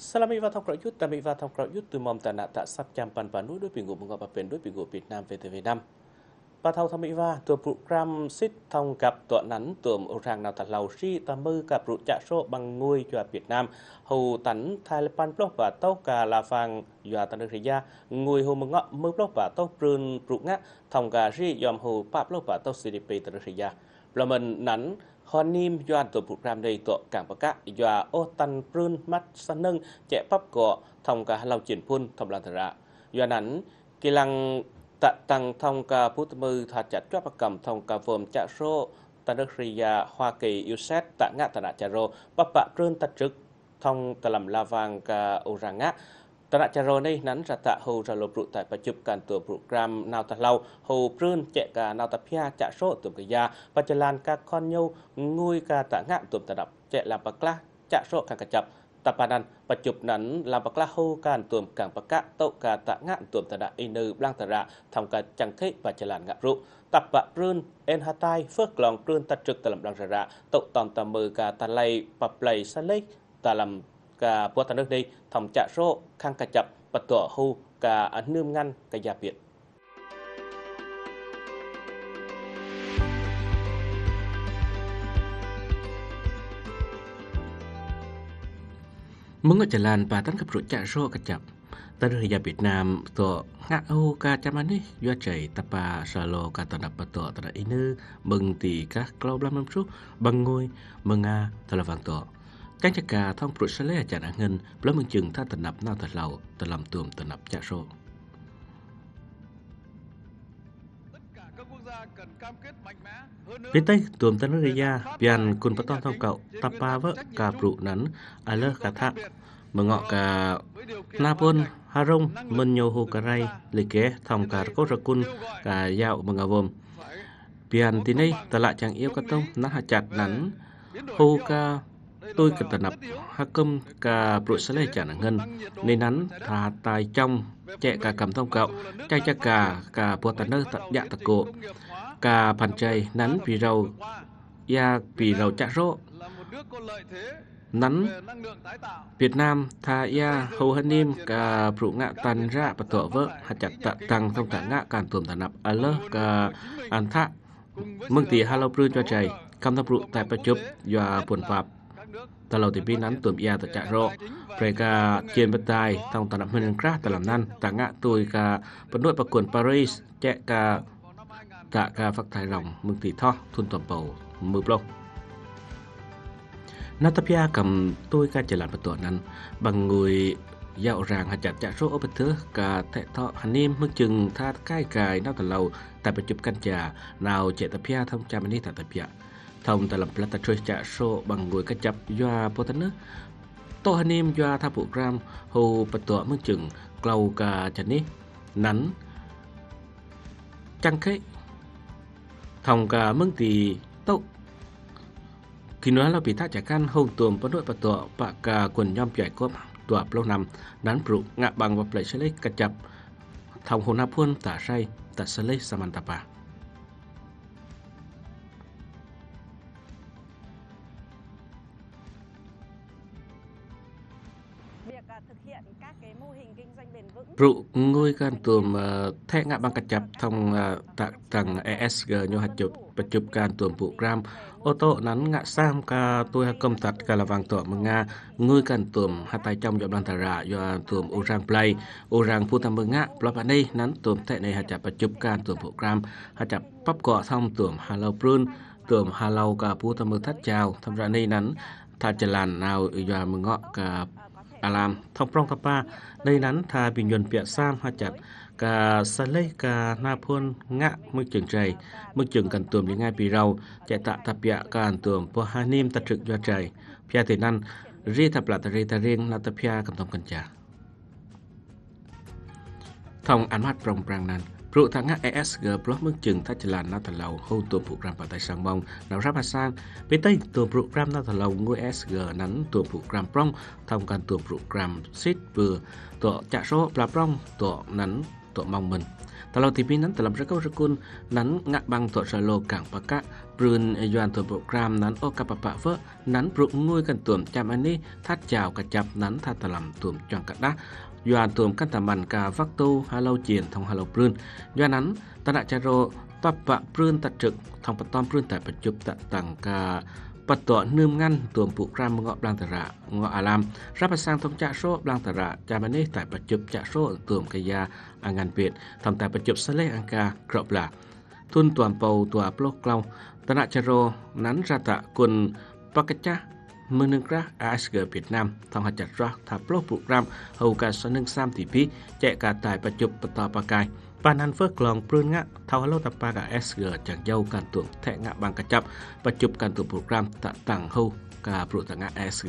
Salami và thọc rõ yút, tạm và thọc rõ yút từ mầm tà nạ tạ sắp chăm bàn và núi đối bình ngụ một ngọt bà bền đối bình ngụ Việt Nam về TV Nam. Bà thâu thăm và từ program xích thông gặp tọa nắn tùm ổ ràng nào thật lầu si tà mư gặp rụt chạ số bằng ngôi cho Việt Nam hầu tắn thay lê pan và tàu cà là vàng dọa tà nước ra ngôi hồ mừng ngọ mơ blog và tàu Prun rụt ngã thông cà ri dòm hồ bạp blog và tàu CDP tà nước ra. Là mình nắn honim doan tổ program đây tổ cảng bắc cát và ô tan prun mắt san nâng chẽ pháp cọ thông cả Lao chuyển phun thông lan thở ra doa nắn kỳ lăng tạ tăng thông cả phút mư thà chặt cho bắc cầm thông cả vườn chạ rô ta nước ria hoa kỳ uset tại ngã tạ nạ chạ rô bắp bạ prun tạ trực thông ta làm la vàng cả ô ra ngã Trà nạ trà rồi này nắn trà tạ hồ trà lộp rụ tại bà chụp cản tựa program nào tà lâu hồ prơn chạy cả nào tà pia chả số tùm kỳ gia và chả lan ca con nhau ngôi ca tạ ngạm tùm tà đập chạy làm bạc cla chả số càng cả chập tà bà năn bà chụp nắn làm bạc cla hồ cản tùm càng bạc cá tậu ca tạ ngạm tùm tà đạ inu blang tà rạ thòng ca chẳng khế và chả lan ngạm rụ tập bà prun en hà tai phước lòng prun tà trực tà làm đăng rạ tậu tòn tà mờ ca ta lây bà play sa lây tà làm cả bữa tận nước đi thầm trả số khang cả chập và tựa hưu cả ảnh nương ngăn cả gia biệt Mừng ở Trà Lan và tấn cặp rủi trả số cả chập ta rơi ra Việt Nam tổ ngã ô ca chăm anh ấy do chạy tập bà tapa lô ca tận đập tổ tận inu bừng tỷ các lâu lắm năm suốt bằng ngôi mừng nga tận là vàng tổ các nhà cà thông rủi sẽ lấy à chả ngân, lấy mừng chừng tha tình nập nào thật lâu tình làm tùm tình nập chả rô. Vì tay tuồm tân rì ya, bian kun paton thông cậu, tapa vợ cà brụ nắn, ai à lơ cà thạ, mà ngọ cà napon, harong, mân nhô hồ cà ray, lì kế, thòng cà rô rà kun, cà dạo mà ngà vồm. Bian tí nay, tà lạ chẳng yêu cà tông, nát hạ chặt nắn, hô cà tôi cần tận ketanap hakum ka bruxelles trả nang ngân nên nắn thả tài trong chạy cả cầm thông cậu chạy cho cả cả bùa tận nơ tận dạ tật cổ cả phần chay nắn vì rầu ya vì rầu chạy rộ nắn Việt Nam tha ya hầu hân im cả phụ ngạ tàn ra và tổ vợ hạt chặt tận tăng thông cả ngạ cản tuồng tận nạp à lơ cả an thạ mừng tì halo lâu cho chạy cam thập rượu tại bắt chụp và buồn phạm ตลอดที่พี่นั้นตัวพี่อาตจะรอไปกาเจียนปตายต้องตลับเมืองคราตลับนั้นต่างะตัวกาปนด้วยประกวนปารีสแจกาจะกาฟักไทยหลงมึงตีท่อทุนตอมเปามือโปรนัตพยากำตัวกาจะหลับประตูนั้น บางงูยยาวแรงหัดจัดจะโรคอุปเทือกกาแทะท่อฮันนี่มึงจึงท่าใกล้กายนักแต่เราแต่ไปจุบกันจะเนาเจตพยาทำจามันนี่แต่ตะพยา thông tại lập là ta chơi trả bằng người cách chập doa bố tấn tô hân im doa tha bộ gram hồ bật tựa mức chừng cầu cả chân ní nắn chăng khế thông cả mức tỷ tốc khi nói là bị thác trả can hôn tuồng bất nội bật tựa bạc cả quần nhom giải cốp tựa lâu nằm nắn bụng ngạ bằng và plei sẽ lấy cách chập thông hồn hấp huân tả say tả sẽ lấy samantapa pru ngôi gan tuồm ờ, thay ngã băng cạch chập thông ờ, tạc rằng ESG nhu hạt chụp và chụp gan tuồm vụ gram ô tô nắn ngã sang ca tôi hạ công tật cả là vàng tuồm nga ngôi gan tuồm hạt tay trong dọc đoàn thả rạ do tuồm urang play urang phu tham mừng ngã blog bạn đây nắn tuồm thay này hạt chập và chụp gan tuồm vụ gram hạt chập bắp cọ thông tuồm hà lâu prun tuồm hà lâu ca phu tham mừng thắt chào tham ra này nắn thà chả làn nào do mừng ngọ cả à làm thông prong thapa đây nắn tha bị nhuận bịa sam hoa chặt cả sa lê cả na phun ngạ mức trường trời mức trường cần tuồng những ngay bị rau chạy tạ thập bịa cả tuồng po hai niêm tật trực do trời pia thì năn ri thập là tờ ri tờ riêng là tờ pia cầm thông cần cha thông ánh mắt prong prang năn Rượu thẳng ESG blog mức chừng thách làn nà thật lầu hôn tuồng phụ gram vào tài sản mong nào ra hà sang bên tây tuồng rượu gram nà thật lầu ngôi ESG nắn tuồng phụ gram prong thông can tuồng rượu gram xít vừa tuọ chạ số là prong tuọ nắn tuọ mong mình tà lầu thì pin nắn tà lầm rất câu rất cun nắn ngạ băng tuọ sơ lô càng bạc cá brun yuan thổi bộ gram nắn ô cặp bạ vợ nắn rụng nuôi cần tuồng chăm anh đi thắt chào cả chập nắn tha tà làm tuồng chọn cả đá yuan tuồng căn tà mặn cả vắc tu halo chiến thông halo brun yuan nắn ta đã charo tập bạ brun tạt trực thông bát tom brun tại bạch chụp tạt tặng cả bật tỏ nương ngăn tuồng phụ ram ngọ blang tà rạ ngọ à làm ra bạch sang thông trạ số blang tà rạ chà anh đi tại bạch chụp trạ số tuồng cây gia à ngàn biệt thông tại bạch chụp sale angka crop là thun toàn bầu tòa block long Tân Tanacharo nắn ra tạ quân Pakacha Menengrak ASG Việt Nam thong hạt chặt ra thả blog program hầu cả sở nâng sam tỷ phí chạy cả tài bà chụp bà tà bà cài và nàn phước lòng prương ngã thao halo tập bà cả SG chẳng dâu cản tưởng thẹ ngã bằng cả chập và chụp cản tuồng program tạ tặng hầu cả pro tạ ngã ASG.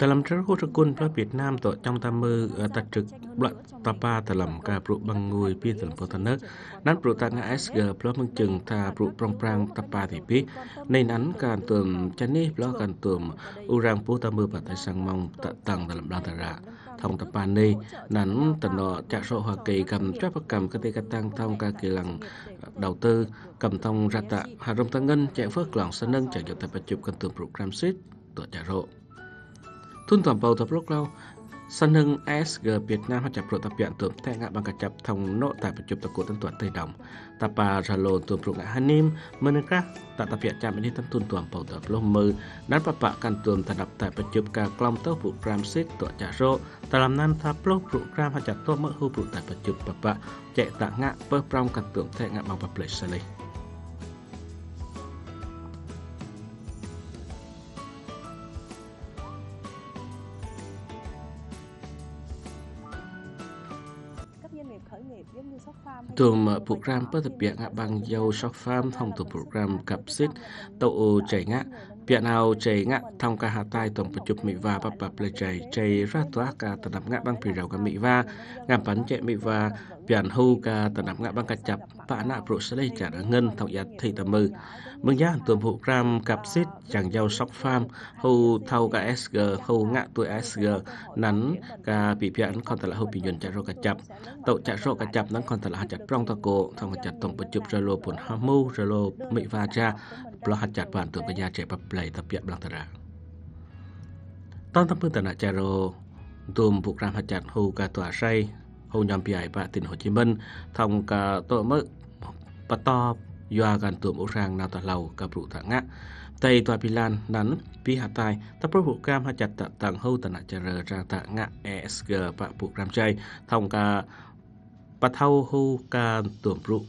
แต่ลำทรุกุกุลพระเวียดนามตัวจองตามมือตัดจึกบลัดตาปาแต่ลำกาปรุบังงวยพี่แต่ลำโพธนึกนั้นปรุตังเอสเกอพระมึงจึงทาปรุปรองปรางตาปาที่พี่ในนั้นการเติมจันนี่พระการเติมอุรังปูตามมือปัตตสังมองตะตังแต่ลำลังตระทองตะปานนี่นั้นตนอจากโซฮากี cầm chấp cầm cái tê cái tăng thông ca kỳ lần đầu tư cầm thông rạch tạ hà rung tăng ngân chạy phước lòng sân nâng chạy cho tập chụp cần tường program xít tổ trả rộ ទុនតំបៅតប្លុកឡៅសានឹង SG វៀតណាមចាប់ប្រតពាក់ទើបតែងាក់បង្កាចាប់ថងណូតែប្រជុំតកូនតន្ទតៃដំតាប៉ារឡូនទើបប្រងាហានីមមិនកាតតពាក់ចាំនេះទុនតំបៅតប្លុកមើណានបបកាន់ទើបតដាប់តែប្រជុំការក្លំទៅពួក5សិកតចារោតាមណានថាប្លុកពួក5ហចាត់ទោះមើហូពួកតែប្រជុំបបចែកតងាក់ពើប្រំកាន់ទើបតែងាក់បងបប្លេសនេះ tùm program bất biệt biện bằng dâu sóc pham thông tùm program cặp xích tàu chảy ngã biện nào chảy ngã thông ca hạ tai tổng bật chụp mỹ và bắp bắp lệ chảy chảy ra tỏa ca tờ đập ngã bằng phì rầu cả mỹ và ngàm bắn chạy mỹ và pian hu ka tận nap ngã bang ka chap và nã pro sẽ dei cha ngân thau ya thị ta mư mương giá tu phụ gram cặp xít chẳng yau sóc pham hu thâu ka sg hu ngã tuổi sg nắn ka bị pian còn ta la hu pi yun trả ro ka chap tau trả ro ka chap nắn còn ta la hạt chat prong ta ko thong ka chat tong pa chup ra lo pun ha mu ra lo mi va cha plo ha chat ban tu pa ya che pa play ta pian blang ta ra tan tam pun ta na cha ro tum phụ ram hạt chat hu ka tu say hồ nhằm bị và tỉnh Hồ Chí Minh thông cả tội mức bắt to do gần tùm ô ràng nào tòa lầu cả vụ thả ngã Tây tòa Bì Lan nắn Bì Hà Tài tập rốt hữu cam hạ chặt tận tàng hâu tạ nạ rờ ràng tạ ngã ESG và buộc ram chay thông cả bắt thâu hưu ca tùm rụ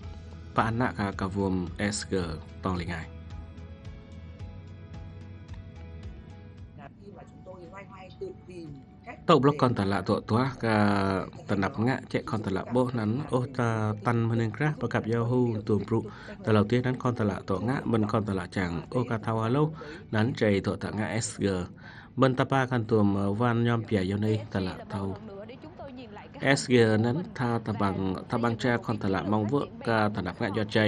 và nạ cả cả vùng ESG toàn lịch ngày តោប្លុកកន្តលៈតតះកតណាប់ងាក់ចែកកន្តលៈបោះណាន់អូតាតាន់មនឹងក្រាស់ប្រកាប់យ៉ូហ៊ូទួមព្រុតឡៅទៀតណាន់កន្តលៈតងាក់មិនកន្តលៈចាំងអូកាថាវ៉ាឡូណាន់ចៃតតងាក់អេសហ្គមិនតបាកាន់ទួមវ៉ានយ៉មពីយ៉ូនេះតលៈតោ s g นั้นทาตบังทบังแจคอนตลามองเวกกาตนับงยอดใจ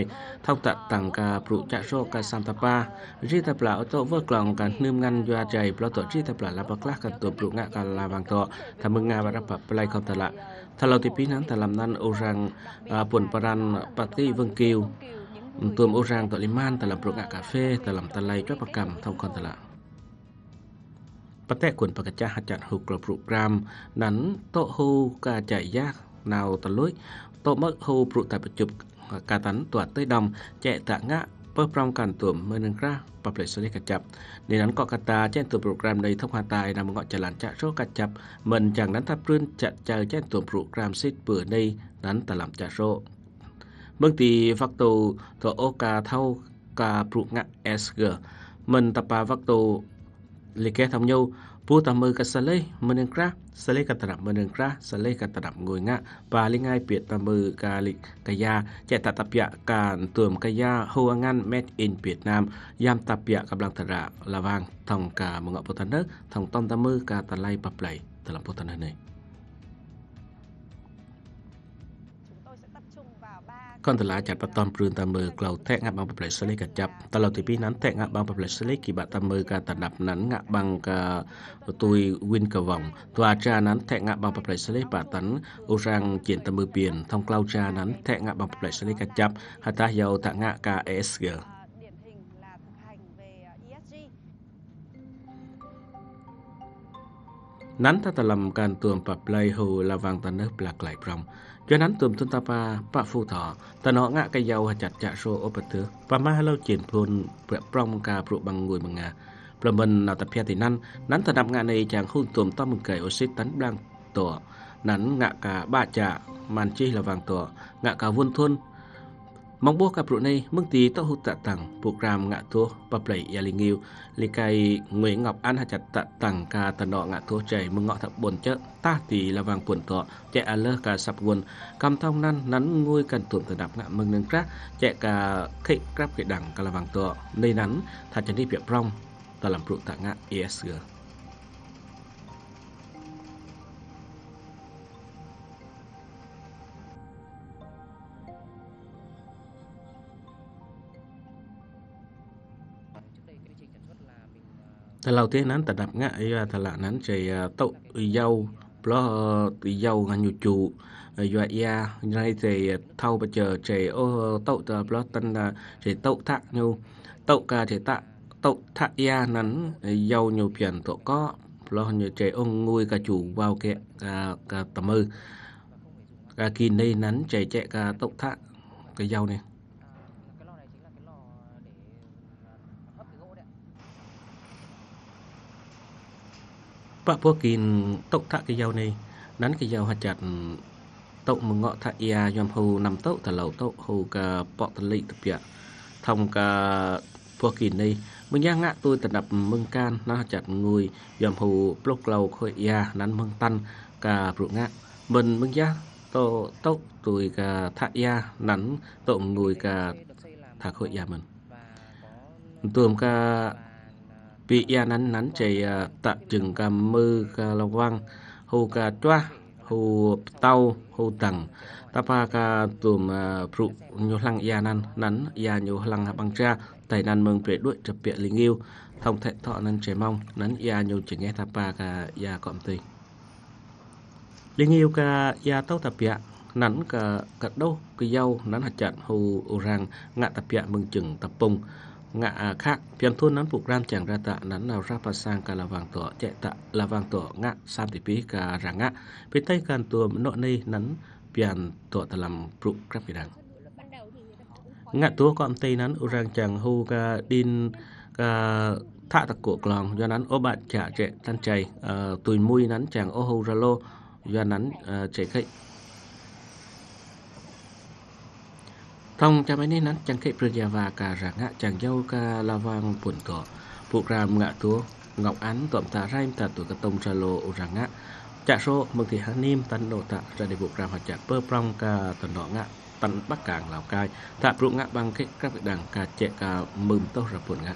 ท่อาตัดต่างกาปลุกจะโชกาสัมตาปาจีตาปลาโตเวกลองกันนืมงันยอดใจปลาโตจีตาปลาลับกลากันตัวปลุกงาการลาบังโตทำมึงงานรรพบุรุษคอนตลาถ้าเราติพินั้นถ้าลำนั้นโอรังปุ่นปรันปฏิวังกิว ตัวโอรังตัวลิมานตะลำปลุกงาคาเฟ่ตะลำตะไลจก็ประกำท่องคอนตลาประแต่คนประกาศหัดจัดหุกระปรุกรามนั้นโตหูกาใจยากนาวตะลุยโตมกหูปรุแต่ประจุบกาตันตัวเต้ดำแจตะงะเพื่อพร้อมการตัวเมื่อนึงกระปรับเปลี่ยนส่วนกระจับในนั้นเกาะกาตาแจ้งตัวโปรแกรมในทัพหัวตายนำมเงาะจลันจะโชกัดจับเหมือนจากนั้นทับพื่นจะเจอแจ้งตัวโปรแกรมซิดเปื่อในนั้นตะลำจะโชเมื่อตีฟักตวตัวโอกาเท่ากาปรุงะเอสเกอร์เหมือนตะปาฟักตวลิกเกทำโยผู้ทำมือกับสเลยมันเนึ่งครับสเลกับตัะมันเนึ่งครับสเลกับตัะมงวยงะปาลิง่ายเปลี่ยนทำมือกาลิกยาแจตัดตาปยะการเติมกยาหัวงันเมดอินเวียดนามยามตาปยะกำลังตระลาวังทองกาเมืองอุทันเอร์ทองต้นทำมือกาตะไลปะไปลยตะลำพุทันเนย con từ lá chặt bắt tôm prun tam mơ cầu thẹn ngạ bằng bập lệ sơ lê cả chập ta lầu thì pi nắn thẹn ngạ bằng bập lệ sơ lê kỳ bạ tam mơ cả tạt đập nắn ngạ băng cả ờ, tôi win cờ vòng tòa cha nắn thẹn ngạ băng bập lệ sơ lê bạ tắn ô rang chuyện tam mơ biển thông cầu cha nắn thẹn ngạ băng bập lệ sơ lê cả chập hà ta giàu thẹn ngạ cả esg nắn ta ta lầm can tuồng bập lây hồ là vàng tan nước lạc lại rong Jonan tùm tùn tapa pa phụ thọ, ta nó ngạ cây dầu chặt chạ số ô bật thứ, và ma lâu chuyển phun bẹ prong ca phụ bằng người bằng ngà. Bà mình nào tập phía thì năn, nắn thật đạp ngạ này chàng hôn tùm tâm mừng cây ô xích tắn đang tỏ, nắn ngạ cả ba chạ, màn chi là vàng tỏ, ngạ cả vun thôn Mong bố cặp này mừng tí tao hụt tạ tặng program ngạ thua và bảy ya linh yêu lì cây Nguyễn Ngọc An hạt chặt tạ tặng cả tần đỏ ngạ thua chảy mừng ngọ thập buồn chớ ta thì là vàng quần tọ chạy à lơ cả sập quần cầm thông năn nắn ngôi cần tuần từ đạp ngạ mừng nâng crack chạy cả khịnh crap kệ đẳng cả là vàng tọ nơi nắn thật chân đi việc rong ta làm rụng tạ ngạ ESG ta lâu thế nán ta đập ngã ấy ya ta lạ nán chạy à, tậu dâu lo tùy dâu ngàn nhu chủ dọa ya nay chạy à, thâu bây giờ chạy ô tậu ta lo tân là chạy tậu thạ nhu tậu cả chạy tạ tậu thạ ya nắn ờ, dâu nhu phiền tậu có lo như chạy ông ngôi cả chủ vào kẹ cả à, cả tầm ư cả kỳ đây nắn chạy chạy cả tậu thạ cái dâu này បពគិនតុកថកយោនេះណាន់គយោហចាត់តុមងកថាអ៊ីយ៉ាយំហូណាំតុតឡោតុហូកាបកតលិទពៈធំកាពគិននេះមយ៉ាងងាក់ទួយតណាប់មឹងកានណាចាត់ងួយយំហូប្លុកឡោខុយយ៉ាណាន់មឹងតាន់កាព្រុងាក់មិនមឹងយ៉ាតោតុទួយកាថាយ៉ាណាន់តុងួយកាថាខុយយ៉ាមិនទួមកា chừng cả cả văng hồ hồ hồ tầng phụ lăng lăng cha tài nan mừng về đuổi chập bịa linh yêu thông thẹn thọ nên trẻ mong nắn ya nhu chỉ nghe thập ba cả ya cọm tình linh yêu cả ya tâu thập bịa nắn cả cật đâu cái dâu nắn hạt trận hồ rằng ngạ thập bịa mừng chừng tập bùng ngạ khác pian thôn nắn phục ram chàng ra tạ nắn nào ra pasang cả là vàng tỏ chạy tạ là vàng tỏ ngạ sam tỷ pi cả rằng ngạ phía tây can tuồng nọ nay nắn pian tỏ tà làm phục ram phi đằng ngạ tua con tây nắn urang chàng hu ca din ca thạ tạc cổ lòng do nắn ô bạn chả chạy tan chày ờ, tùi mui nắn chàng ô hô ra lô do nắn chạy ờ, khách Tông cha mấy nên nắn chẳng khi prajava cả rạc ngạ chàng dâu ca la vang buồn cỏ. Phụ ram ngã tua, ngọc án tộm tạ raim tạ tuổi cả tông trà lộ rạc ngạ. Chạ sô mừng thì hắn niêm tân đồ tạ ra để buộc ram hoặc chạ bơ prong ca tần đỏ ngã tân bắc cảng lào cai tạ rụng ngã bằng kết các vị đảng cả chạy cả mừng tâu ra buồn ngã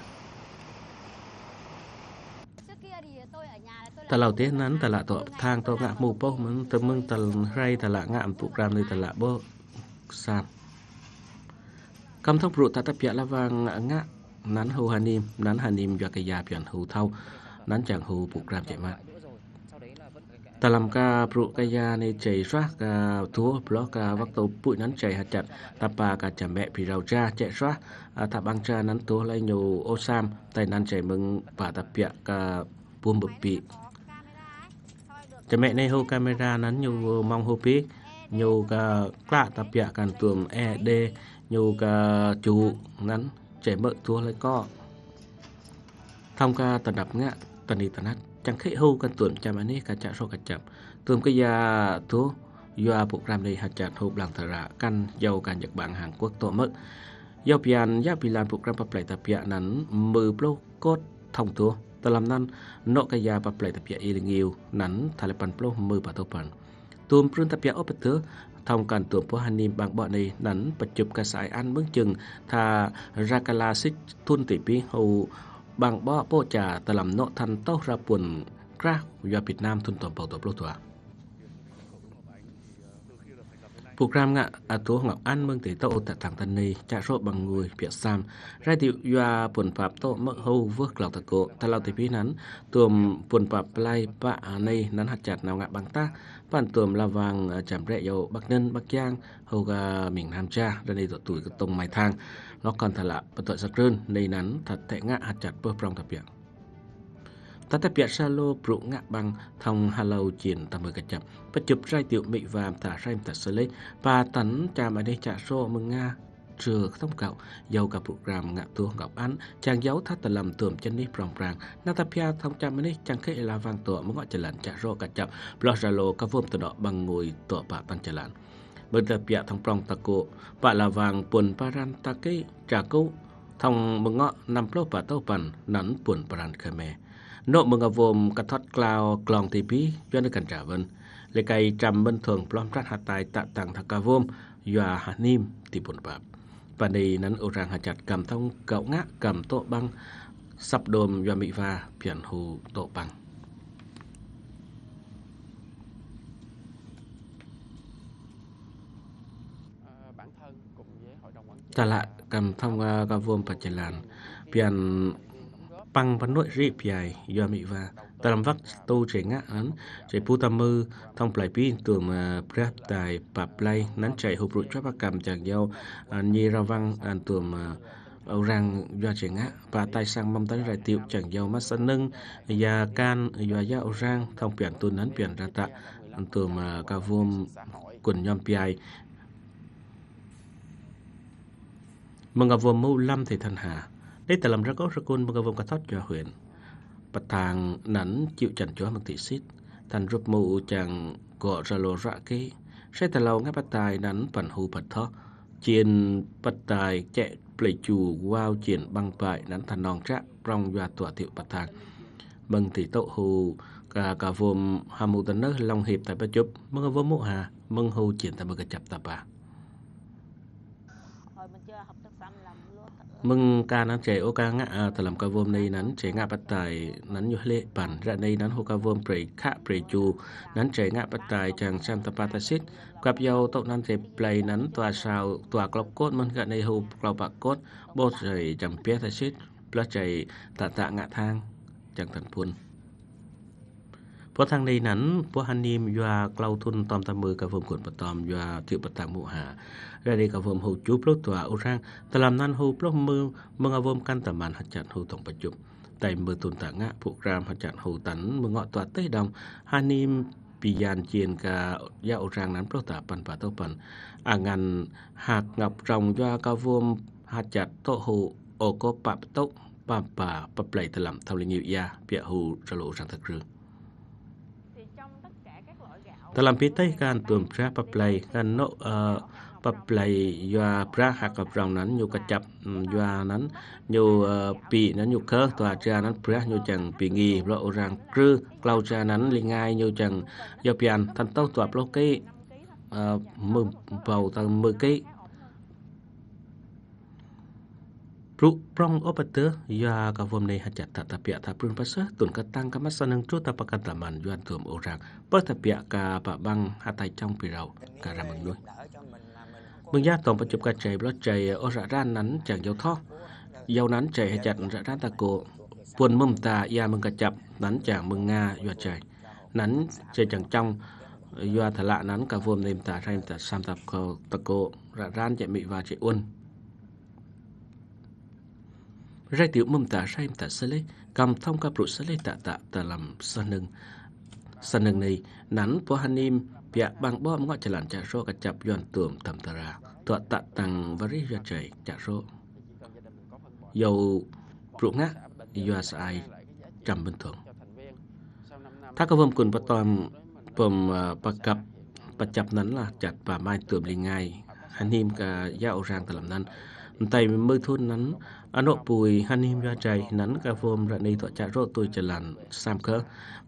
ta lào tế nắn ta lạ tọ thang tọ ngã mù bô mừng tâm mừng tần ray ta lạ ngã phụ ram đi ta lạ bơ sam Kam thong rụt ta tập dạ la vang ngã nán hù hà niêm, nán hà niêm do cây già thâu, nán chẳng hù bục chạy mạng. Ta làm ca pru cây già này chạy soát thua block ca vắc bụi nán chạy hạt chặt, ta bà ca chả mẹ phi rào cha chạy soát, à, ta băng cha nán thua lây nhiều ô sam, nán chạy mừng bà tập dạ ca buôn bập bị. Chả mẹ này hô camera nán nhiều mong hô biết, nhiều cả tập dạ càng tuồng ED อยู่กับจูนั้นเจ๋เมื่ทัวเลยก็ทำการตัดดับเงี้ยตัดนีตันนัดจังเขี้ยวกันตุ่มจามันนี้กันจะโชกันจับ ตุ่มก็ยาทัวยูอาโปรแกรมเลยหัดจัดหูบหลังเทระกันเยาวกันจากบางหางกวกตัวเมื่อยอวพยานยาพิลานโปรแกรมปะเบไหตะเพียนั้น มือโปรโกดท่องทัวตะลำนั้นนกกยาปะเบไหตะเพียอีลิงิวนั้นทะเลปันโปรมือปะทุวปันตุ่มปรุนตะเพียอปเถอร์ thông cần tuần phố hành niệm bằng bọn này nắn bật chụp cả sải ăn bước chừng thà ra cả là xích thun tỷ pi hầu bằng bọ bố trà ta làm nọ thành tóc ra buồn crack do Việt Nam thun toàn bộ tổ bố thỏa. program ngạ à tu ngọc an mừng tế tàu tại thằng tân này cha số bằng người việt sam ra tiểu doa buồn pháp tàu mỡ hầu vước lọc thật cổ ta lao tế phí nắn tuồng buồn pháp lai bạ này nắn hạt chặt nào ngạ bằng ta bản tuồng là vàng chạm à, rẽ dầu bắc nhân bắc giang hầu gà miền nam cha ra đây tuổi tuổi tông mai thang nó còn thật lạ và tội sạc rơn này nắn thật tệ ngạ hạt chặt bơ phong thập biện ta ta bịa sa lô brụ ngạ bằng thông hà lâu chiến tầm mười cả chậm và chụp rai tiểu mỹ và thả rai thả sơ lấy và tấn trà mà đây trả số mừng nga trừ thông cậu dầu cả program ngạ tu ngọc ánh chàng giáo thắt tờ làm tưởng chân đi prong prang natapia thông trăm mấy chàng khẽ là vàng tựa mới gọi trở lạnh trả rô cả chậm lo ra lô các vôm tờ đỏ bằng ngồi tựa bạ tăng trở lạnh bởi tờ bịa thông prong ta cổ bạ là vàng buồn paran ta cái trả câu thông mừng ngọ nằm pro bà tâu phần nắn buồn paran khmer Nộ mừng ở vùng cả thoát cloud clong tí bí cho nên cần trả vân. lấy cây trầm bên thường plom trát hạt tài tạ tặng thạc ca vôm dòa hạt niêm tí bồn bạp. Và đây nắn ổ rằng hạt chặt cầm thông cậu ngã cầm tổ băng sắp đồm dòa mỹ và biển hù tổ băng. Ờ, trả lại cầm thông ờ, ca vôm và chè làn biển băng vấn nội rịp dài do mỹ và ta làm vắc tu trẻ ngã án trẻ pu tâm mơ thông lại pin tường mà prep tài bạp lay nắn chạy hụp rụi cho bạc cầm chàng dâu nhi ra văn an tường mà ở rằng do trẻ ngã và tay sang mâm tới lại tiệu chẳng dâu mắt sân nâng và can do giá ở rang thông biển tu nắn biển ra tạ an tường mà ca vuông quần nhom pi mừng gặp vô mưu lâm thì thân hà đây ta làm ra có ra côn bằng vùng cà thoát cho huyện bạch thang nắn chịu chẳng cho bằng thị xít thành rụp mụ chẳng gọ ra lô rạ kê sẽ ta lâu ngay bạch tài nắn phần hù bạch thoát chiên bạch tài chạy plei chu wow chiên băng bại nắn thành nòng trạ trong và tỏa thiệu bạch thang bằng thị tậu hù cả cả vùng hàm mù tấn nước long hiệp tại bạch chụp mừng vô mộ hà mừng hù chiến tại bờ chập tập bà mừng ca nam trẻ ô ca ngã à làm ca vôm này nắn trẻ ngã bắt tài nắn như lệ bản ra đây nắn hô ca vôm prey khạ prey chu nắn trẻ ngã bắt tài chàng tập ta patasit gặp nhau tậu nắn trẻ play nắn tòa sao tòa cọc cốt mân gạ này hô cọc bạc cốt bột rồi chẳng biết tasit plus chạy tạ tạ ngã thang chẳng thần phun พราะทางในนั้นพวกฮันนีมยัวเกลาทุนตอมตามือกับผมกดปตอมยัวจอปตามหูหารายดีกับผมหูจุบลกตัวอุรังตลานั้นหูปลกมือมองอาวมกันตะมันหัดจัดหูตรงประจุแต่มือตุนต่างะผู้กรามหัดจัดหูตันมองเงาะตัวเต้ดำฮันนีมปียานเจียนกายาอุรังนั้นเพราะตาปันปะตปันอ่างันหากงับรองยัวกับผมหัดจัดโตหูโอโกปะโตปัป่าปะบไหลตะลำทำลิงยิวยาเปียหูจะโลสังตะครือตลำพิธีการตุ่มพระปปลยกันโนเป่อปลยยาพระหักกับเรานั้นอยู่กระจับยานั้นอยู่ปีนั้นอยู่เคิร์ตัวจานั้นพระอยู่จังปีงีเราอุรังคือกล่าวจานั้นลิงายอยู่จังยอบยานทันต้องตัวโลกี้เอมือเบาตั้งมือกี้ Ruk prong opata ya ka vom nei hajat ta tapia ta prun pasa tun ka tang ka masanang tru ta pakat laman yuan tuom orang pa tapia ka pa bang hatai trong pi rau ka ra mừng nuôi mừng gia tổng pa chụp ka chai blot chai o ra ran nan chang dầu tho dầu nan chai hajat ra ran ta ko puan mum ta ya mừng ka chap nan chang mừng nga yo chai nan chai chang trong yo thala nan ka vom nem ta raim ta sam tap ko ta ko ra ran chạy mị và chạy uân rai tiểu mâm tạ sai tạ sơ lê cầm thông cặp rụt sơ lê tạ tạ tạ làm sơ nâng sơ nâng này nắn po hanim bịa bằng bó ngọ chả làm chả rô cả chập yon tưởng tầm tà ra tọa tạ tăng và ri yon chảy chả rô dầu rụt ngã yon sai trầm bình thường thác cơ vâm quần và toàn bầm bạc cặp bạc chập nắn là chặt và mai tưởng liền ngay hanim cả giao rang tà làm nắn tay mới thốt nắn ăn nộ bùi han im ra chạy nắn cà vôm ra đi thọ chả rốt tôi trở làn sam khớ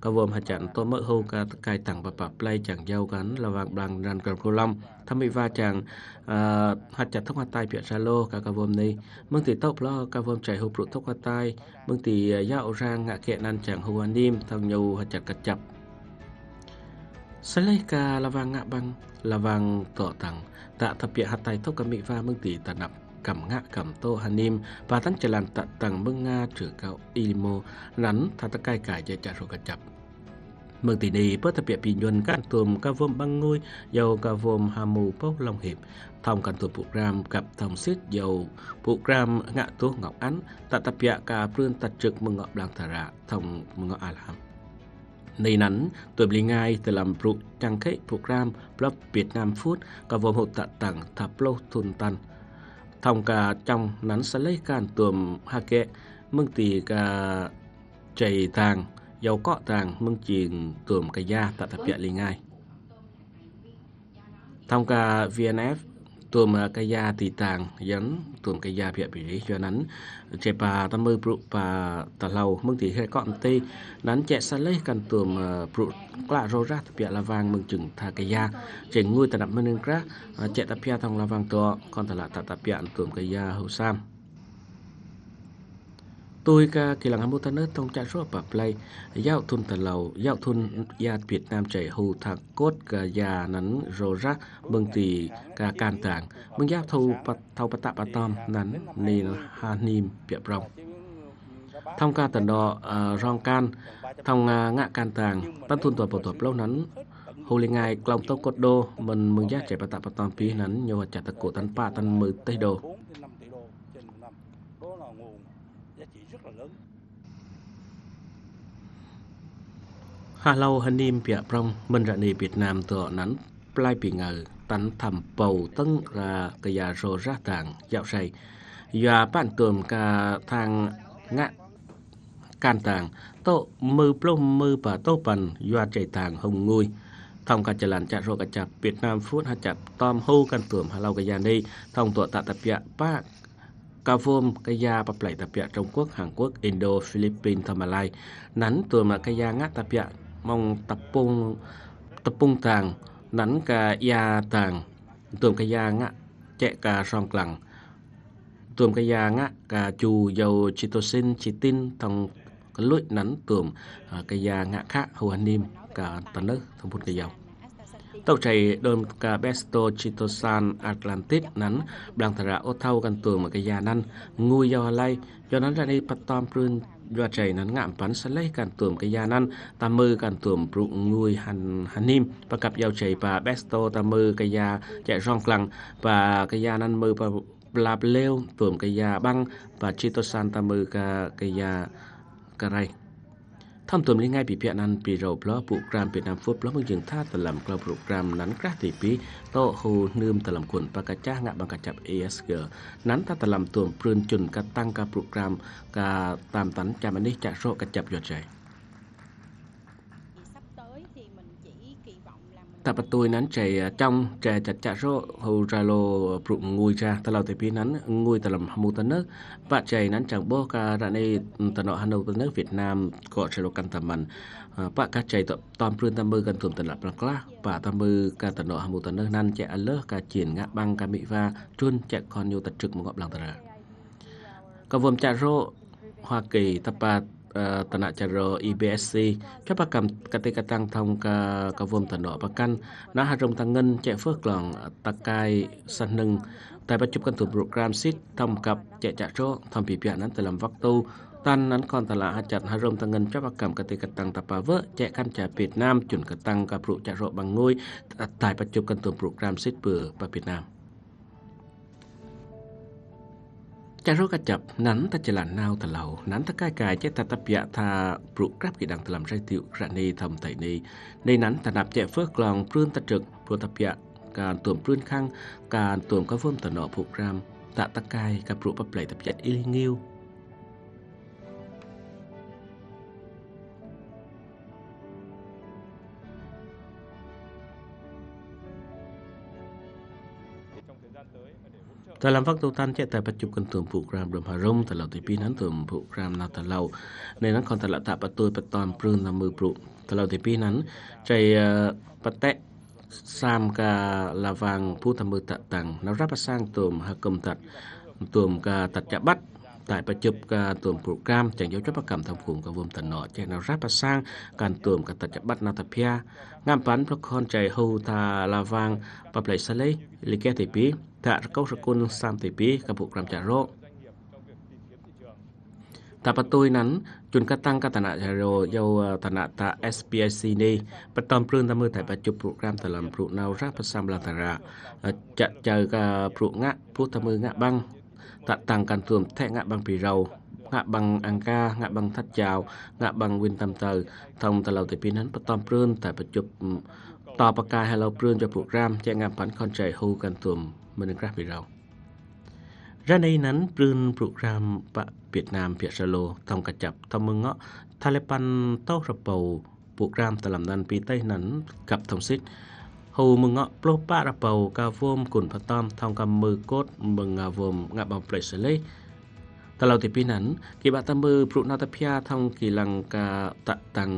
cà vôm hạt chặn to mỡ hô ca cài tặng và bạp play chẳng giao gắn là vàng bằng đàn cầm cô long thăm bị va chàng à, hạt chặt thốc hoa tai piệt ra lô cà cà vôm này mừng thì tốc lo cà vôm chạy hộp rượu thốc hoa tai mừng thì à, dạo rang ngạ kẹn ăn chàng hô an im thằng nhau hạt chặt cật chập Saleka là vàng ngạ băng, là vàng tỏ tặng, tạ thập địa hạt tài thốc cả mị và mương thì tạ nặng cầm ngạ cầm tô hanim và tấn chỉ làm tận tầng mưng nga trừ cậu ilimo rắn thà tất cai cài dây chả rồi cả chập mừng tỷ nì bớt tập biệt bị nhuần các tùm ca vôm băng ngôi dầu ca vôm hà mù bốc long hiệp thông cần tùm phục gram gặp thông xít dầu phục gram ngạ tố ngọc án tạ tập biệt dạ ca phương tạch trực mừng ngọc đàng thả rạ thông mừng ngọc à làm nay nắn tuổi bị ngay từ làm phụ trang khách gram blog Việt Nam Food ca vôm hộ tạ tặng thập lâu thôn tăng Thông cả trong nắn sẽ lấy can tùm hạ kệ, mừng tì cả chảy tàng, dầu cọ tàng mừng chìm tùm cái da tại tập viện lý ngay. Thông cả VNF tuồm à, cái da thì tàng dẫn tuồm cái da việc bị cho nắn chế bà tâm mơ tà lầu mừng thì hay còn tê nắn chạy xa lấy cần tuồm à, brụ lạ là vàng mừng chừng thà cái da chế ngôi tà nạp mơ nâng rác chạy là vàng tọ còn tà lạ tà tập tuồm cái da hậu sam tôi ca kỳ lăng hâm môn ớt thông trạng số bà play giao thun tờ lầu giao thun gia Việt Nam trẻ hù thạc cốt cả già nắn rô rác bưng tì cả can tảng bưng giao thâu bát thâu bát tạ bát tom nắn nì hà nìm biệp rong thông ca tần đò uh, à, rong can thông uh, à, ngạ can tàng tân thun tòa bộ thuật lâu nắn hồ lê ngài lòng tông cốt đô mình mừng giác trẻ bát tạ bát tom pi nắn nhô chặt tật cổ tân pa tân mười tây đồ Hà lâu hân im bịa prong mình ra nì Việt Nam tựa nắn plai bì ngờ tắn thầm bầu tân ra cây già rô ra tàng dạo say và bạn cường cả thang ngạn can tàng tô mư plom mư và tô bần và chạy tàng hồng ngôi thông cả chlan chạ rô cả chạp Việt Nam phút hạ chạp tom hô can tưởng hà lâu cây già đi thông tựa tạ tập bịa ba cao vôm cây gia bập lại tập bịa Trung Quốc Hàn Quốc Indo Philippines và Malai nắn tựa mà cây gia ngát tập bịa mong tập tập tepung tang nắn cả ya tang tuồng cả ya ngã chạy cả song clang tuồng cả ya ngã cả chu dầu chitosin chitin thong lưỡi nắn tuồng à, cả ya ngã khác hầu anh nim ka tấn nước thông phun cái dầu tàu chạy đồn cả Besto Chitosan Atlantic nắn đang thả ra ô thâu gần tường mà cái già năn ngu dầu lai do nắn ra đi bắt tom prun rửa chảy nắn ngạm toán sân lấy cản tưởng cái gia năn tam mơ cản tưởng rụng nuôi hàn hàn nim và cặp giao chạy và besto tam mơ cái gia chạy rong lăng và cái gia năn mơ và lạp leo tưởng cái gia băng và chitosan tam mơ cái gia cái này ทำตัวง่ายๆปีเพียนั้นปีเราเพราะโปรแกรมเปียนำฟุตเพราะมึงยังท่าตะลำกลัโปรแกรมนั้นกระติปีโตโฮนืมตะลำคนปากกาจ้างะบังกจับเอสเกอร์นั้นท่าตะลำตัวปืนจุนกระตั้งกระโปรแกรมกรตามตันจามันนี้จะโชกกระจับหยดใจ tập bắt tôi nắn chạy à, trong chạy chặt chặt số hồ ra lô bụng ngồi cha ta lao tới pin nắn ngồi ta làm hàm tấn nước và chạy nắn chẳng bố cả ra đây ừ, ta nọ hàn tấn nước Việt Nam có chạy lô căn tầm mình à, và các chạy tập toàn phương tâm mơ gần thường tận lập lăng lá và tâm mơ cả ta nọ hàm tấn nước nắn chạy ở lớp cả chuyển ngã băng cả mỹ và trôn chạy con nhiều tật trực một ngọn lăng ta ra cả vườn chạy rô Hoa Kỳ tập Ờ, tana charo IBSC các bà cầm cái tê tăng thông cả cả vùng tận độ bà căn nó hà trong tăng ngân chạy phước lòng ờ, tạc cai san nưng tại bà chụp căn thủ program sit thông cặp chạy chạy chỗ thông bị biển นั้นแต่ลำวักตูตันนั้นก่อนตลาดจัดหารมตังเงินเจ้าประกรรมกติกตังตะปาเวแจกันจ่าเปียดน้ำจุนกตังกับปลุกจะโรบังงุยตายประจุกันตัวปลุกรามซิดเปือปะเปียดน้ำจะรู้กระจับนั้นตะจลันนาวตะเหล่านั้นตะกายกายเจตตะเปียทาปลุกกรับกิดังตะลำไรติวระนีทำไตนีในนั้นตะนับเจเฟื่อกลองปลื้นตะจึกปลุกตะเปียการตวมปลื้นข้างการตวมข้าวฟ้มตะหนอผูกรามตะตะกายกับปลุกปะเปลตะเปียอิลิงิว làm dalam waktu tan chạy tại chụp tưởng gram tiada hà rông term program belum harum terlalu tưởng nan gram program na terlalu nên nó còn thật là tạo bắt tôi bắt toàn prun là mười pru terlalu tipi nan chạy ờ, bắt tẹt sam ca là vàng phu tham mưu tạc tàng nó ráp sang tùm ha cầm thật tùm ca tạc chạ bắt tại bà chụp ca tùm gram chẳng dấu chấp bà cảm tham phùng ca vùng tần nọ chạy nó ráp sang can tùm ca tạc chạ bắt na pia ngam bắn pro con chạy hâu ta là vàng bà plei sa lấy lý kia tipi đã câu ra côn sam tây bí cả bộ làm trả rộ ta tôi nắn chuẩn ca tăng ca tà nạ trả rộ dâu ờ, tà nạ bắt tâm prương ta mưa tại bà chụp bộ gram làm bộ nào rác bắt sam làm tà rạ ờ, ngã bộ ta mưa ngã băng tăng can thường thẹ ngạ bằng pì rầu ngạ bằng ang ca ngạ thắt chào ngạ bằng win tam tờ thông tà lầu tây pin hắn bắt tâm prương tại bà chụp តបកា Hello ព្រឿនចូល program ជាងបានខនចៃហ៊ូកាន់ទុំ Minecraft រ៉ាណៃណាន់ព្រឺនប្រូក្រាមបាក់វៀតណាមភាសាឡូតំកាចាប់តំមងកថាលេប៉ាន់តោរពោប្រូក្រាមតលំដានពីតៃណាន់កັບតំសិចហូមងកប្លោះប៉រពោកាវមគុណផតំថងកំមើកូតមងងាវមងាបំផ្លេសលេតឡៅទីពីណាន់គេបាក់តមើប្រូណាតភាថងគីលង្កាតតាំង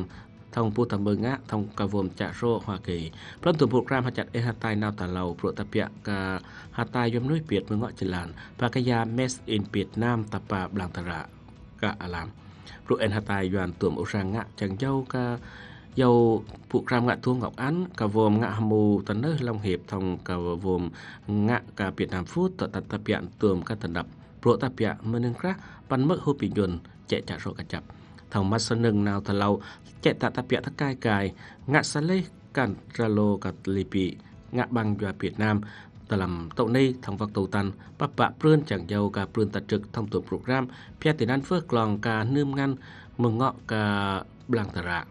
thông ពូតមើងៈ thông កវមចាក់រោ hoa គេព្រមទំពូក្រាមហចាត់អេហតៃណៅតាឡៅព្រោះតពៈកាហតៃយមនុយពៀតមើងក់ចលានបកយាមេសអ៊ីនពៀតណាមតបាប្លងតរាកាអាឡាមព្រោះអេហតៃយួនទុំអ៊ូសាងៈចឹងយោកាយោពួកក្រាមងាក់ទួងកបអាន់កាវមងាក់ហមូតនៅឡងហៀបថងកាវមងាក់កាពៀតណាមហ្វូតតតពៈទុំកតណ្ដាប់ព្រោះតពៈមិននឹងក្រាស់ប៉ាន់មឹកហូពីយន់ចែកចាក់រកកចាប់ thaumasaneng nau thalau che ta ta pia thak kai kai nga sale kan ralo kat lipi nga băng và Việt Nam ta làm tàu nay thằng vật tàu tan bà bạ prơn chẳng giàu cả prơn tạt trực thông tuần program phe tiền ăn phước lòng cả nương ngăn mừng ngọ cả blang tà rạ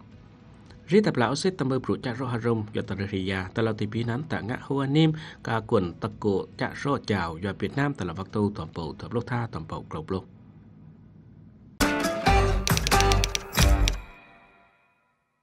ri tập lão sẽ tâm bơ brụ chạ rô hà rông do tà rì ya tà lao tì bí nán tạ ngã hoa niêm cả quần tập cổ chạ rô chào do Việt Nam tà là vật tàu toàn bộ toàn lô tha toàn bộ cầu lô